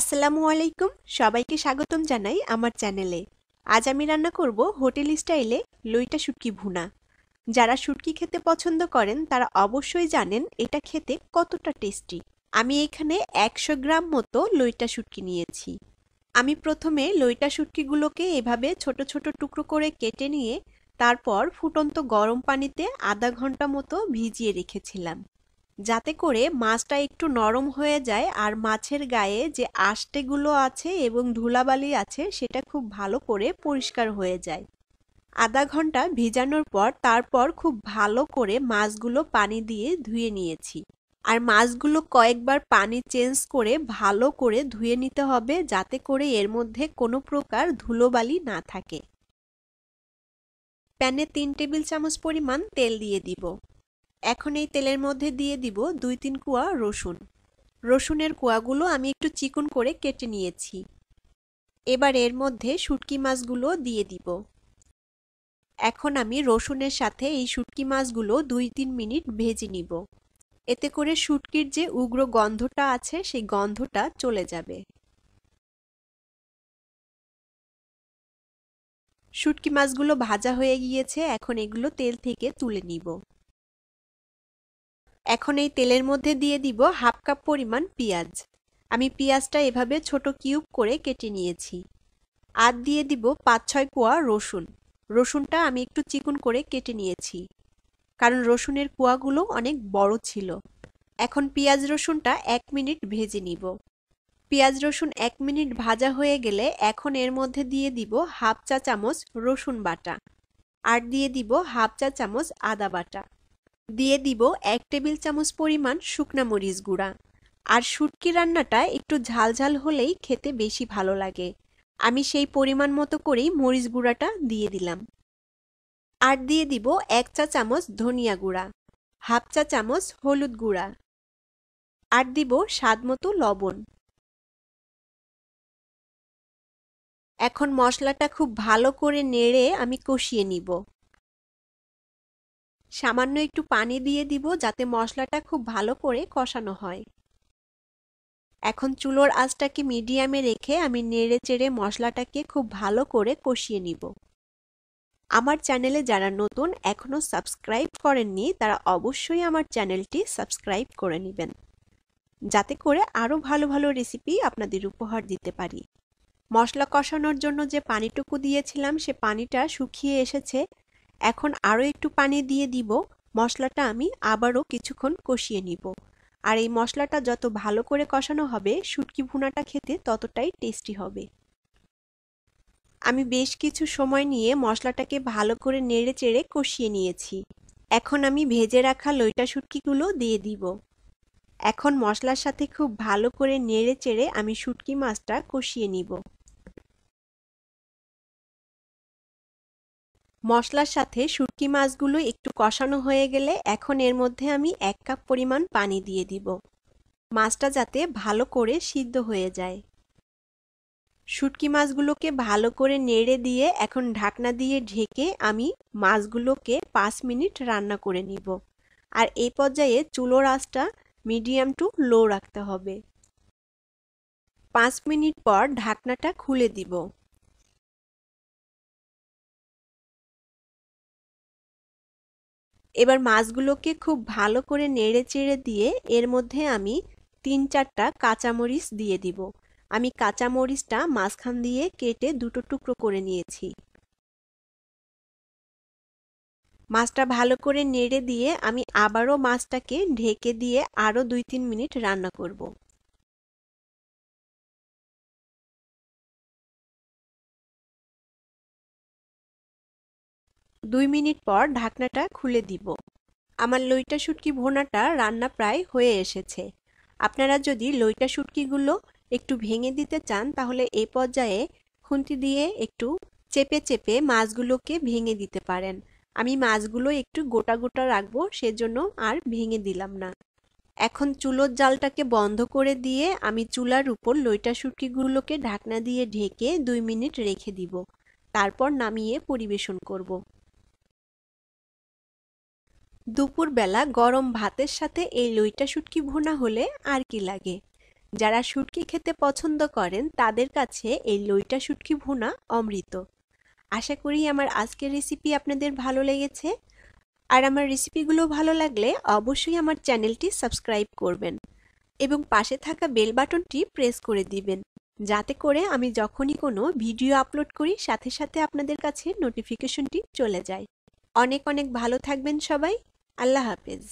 আসসালামু আলাইকুম সবাইকে স্বাগতম জানাই আমার চ্যানেলে আজ আমি রান্না করব হোটেল স্টাইলে লইটা শুটকি ভুনা যারা শুটকি খেতে পছন্দ করেন তারা অবশ্যই জানেন এটা খেতে কতটা টেস্টি আমি এখানে একশো গ্রাম মতো লইটা শুটকি নিয়েছি আমি প্রথমে লইটা শুটকিগুলোকে এভাবে ছোট ছোট টুকরো করে কেটে নিয়ে তারপর ফুটন্ত গরম পানিতে আধা ঘন্টা মতো ভিজিয়ে রেখেছিলাম যাতে করে মাছটা একটু নরম হয়ে যায় আর মাছের গায়ে যে আষ্টেগুলো আছে এবং ধুলাবালি আছে সেটা খুব ভালো করে পরিষ্কার হয়ে যায় আধা ঘন্টা ভিজানোর পর তারপর খুব ভালো করে মাছগুলো পানি দিয়ে ধুয়ে নিয়েছি আর মাছগুলো কয়েকবার পানি চেঞ্জ করে ভালো করে ধুয়ে নিতে হবে যাতে করে এর মধ্যে কোনো প্রকার ধুলোবালি না থাকে প্যানে তিন টেবিল চামচ পরিমাণ তেল দিয়ে দিব এখন এই তেলের মধ্যে দিয়ে দিব দুই তিন কুয়া রসুন রসুনের কুয়াগুলো আমি একটু চিকন করে কেটে নিয়েছি এবার এর মধ্যে শুটকি মাছগুলো দিয়ে দিব এখন আমি রসুনের সাথে এই শুটকি মাছগুলো দুই তিন মিনিট ভেজে নিব এতে করে শুটকির যে উগ্র গন্ধটা আছে সেই গন্ধটা চলে যাবে শুটকি মাছগুলো ভাজা হয়ে গিয়েছে এখন এগুলো তেল থেকে তুলে নিব এখন এই তেলের মধ্যে দিয়ে দিব হাফ কাপ পরিমাণ পেঁয়াজ আমি পেঁয়াজটা এভাবে ছোট কিউব করে কেটে নিয়েছি আর দিয়ে দিব পাঁচ ছয় কোয়া রসুন রসুনটা আমি একটু চিকুন করে কেটে নিয়েছি কারণ রসুনের কুয়াগুলো অনেক বড় ছিল এখন পেঁয়াজ রসুনটা এক মিনিট ভেজে নিব পেঁয়াজ রসুন এক মিনিট ভাজা হয়ে গেলে এখন এর মধ্যে দিয়ে দিব হাফ চা চামচ রসুন বাটা আর দিয়ে দিব হাফ চা চামচ আদা বাটা দিয়ে দিব এক টেবিল চামচ পরিমাণ শুকনা মরিচ গুঁড়া আর শুটকি রান্নাটা একটু ঝালঝাল হলেই খেতে বেশি ভালো লাগে আমি সেই পরিমাণ মতো করেই মরিচ গুঁড়াটা দিয়ে দিলাম আর দিয়ে দিব এক চা চামচ ধনিয়া গুঁড়া হাফ চা চামচ হলুদ গুঁড়া আর দিব স্বাদ মতো লবণ এখন মশলাটা খুব ভালো করে নেড়ে আমি কষিয়ে নিব সামান্য একটু পানি দিয়ে দিব যাতে মশলাটা খুব ভালো করে কষানো হয় এখন চুলোর আঁচটাকে মিডিয়ামে রেখে আমি নেড়ে চেড়ে মশলাটাকে খুব ভালো করে কষিয়ে নিব আমার চ্যানেলে যারা নতুন এখনও সাবস্ক্রাইব করেননি তারা অবশ্যই আমার চ্যানেলটি সাবস্ক্রাইব করে নেবেন যাতে করে আরও ভালো ভালো রেসিপি আপনাদের উপহার দিতে পারি মশলা কষানোর জন্য যে পানিটুকু দিয়েছিলাম সে পানিটা শুকিয়ে এসেছে এখন আরও একটু পানি দিয়ে দিব মশলাটা আমি আবারও কিছুক্ষণ কষিয়ে নিব আর এই মশলাটা যত ভালো করে কষানো হবে শুটকি ভুনাটা খেতে ততটাই টেস্টি হবে আমি বেশ কিছু সময় নিয়ে মশলাটাকে ভালো করে নেড়ে চেড়ে কষিয়ে নিয়েছি এখন আমি ভেজে রাখা লইটা শুটকিগুলো দিয়ে দিব এখন মশলার সাথে খুব ভালো করে নেড়ে চেড়ে আমি শুটকি মাছটা কষিয়ে নিব মশলার সাথে শুটকি মাছগুলো একটু কষানো হয়ে গেলে এখন এর মধ্যে আমি এক কাপ পরিমাণ পানি দিয়ে দিব মাছটা যাতে ভালো করে সিদ্ধ হয়ে যায় শুটকি মাছগুলোকে ভালো করে নেড়ে দিয়ে এখন ঢাকনা দিয়ে ঢেকে আমি মাছগুলোকে পাঁচ মিনিট রান্না করে নিব আর এই পর্যায়ে চুলোর আঁচটা মিডিয়াম টু লো রাখতে হবে পাঁচ মিনিট পর ঢাকনাটা খুলে দিব এবার মাছগুলোকে খুব ভালো করে নেড়ে চেড়ে দিয়ে এর মধ্যে আমি তিন চারটা কাঁচামরিচ দিয়ে দিব আমি কাঁচামরিচটা মাঝখান দিয়ে কেটে দুটো টুকরো করে নিয়েছি মাছটা ভালো করে নেড়ে দিয়ে আমি আবারও মাছটাকে ঢেকে দিয়ে আরও দুই তিন মিনিট রান্না করব। দুই মিনিট পর ঢাকনাটা খুলে দিব আমার লইটা শুটকি ভোনাটা রান্না প্রায় হয়ে এসেছে আপনারা যদি লইটা শুটকিগুলো একটু ভেঙে দিতে চান তাহলে এ পর্যায়ে খুন্তি দিয়ে একটু চেপে চেপে মাছগুলোকে ভেঙে দিতে পারেন আমি মাছগুলো একটু গোটা গোটা রাখবো সেজন্য আর ভেঙে দিলাম না এখন চুলোর জালটাকে বন্ধ করে দিয়ে আমি চুলার উপর লইটা শুটকিগুলোকে ঢাকনা দিয়ে ঢেকে দুই মিনিট রেখে দিব তারপর নামিয়ে পরিবেশন করব। দুপুরবেলা গরম ভাতের সাথে এই লইটা শুটকি ভুনা হলে আর কি লাগে যারা শুটকি খেতে পছন্দ করেন তাদের কাছে এই লইটা শুটকি ভুনা অমৃত আশা করি আমার আজকের রেসিপি আপনাদের ভালো লেগেছে আর আমার রেসিপিগুলো ভালো লাগলে অবশ্যই আমার চ্যানেলটি সাবস্ক্রাইব করবেন এবং পাশে থাকা বেল বাটনটি প্রেস করে দিবেন যাতে করে আমি যখনই কোনো ভিডিও আপলোড করি সাথে সাথে আপনাদের কাছে নোটিফিকেশনটি চলে যায় অনেক অনেক ভালো থাকবেন সবাই আল্লাহ হাফেজ